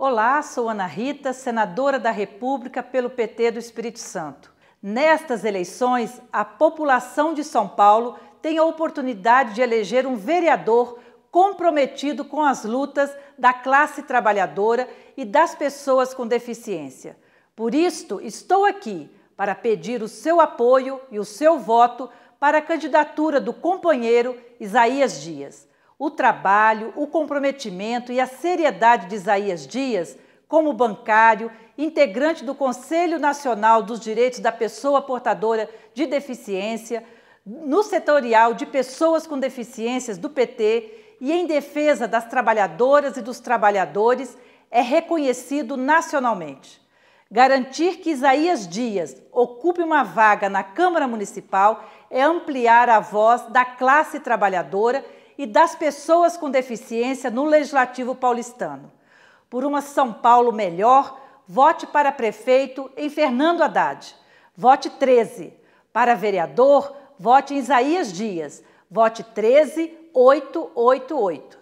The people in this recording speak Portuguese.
Olá, sou Ana Rita, senadora da República pelo PT do Espírito Santo. Nestas eleições, a população de São Paulo tem a oportunidade de eleger um vereador comprometido com as lutas da classe trabalhadora e das pessoas com deficiência. Por isto, estou aqui para pedir o seu apoio e o seu voto para a candidatura do companheiro Isaías Dias. O trabalho, o comprometimento e a seriedade de Isaías Dias, como bancário, integrante do Conselho Nacional dos Direitos da Pessoa Portadora de Deficiência, no setorial de pessoas com deficiências do PT e em defesa das trabalhadoras e dos trabalhadores, é reconhecido nacionalmente. Garantir que Isaías Dias ocupe uma vaga na Câmara Municipal é ampliar a voz da classe trabalhadora e das pessoas com deficiência no Legislativo paulistano. Por uma São Paulo melhor, vote para prefeito em Fernando Haddad. Vote 13. Para vereador, vote em Isaías Dias. Vote 13888.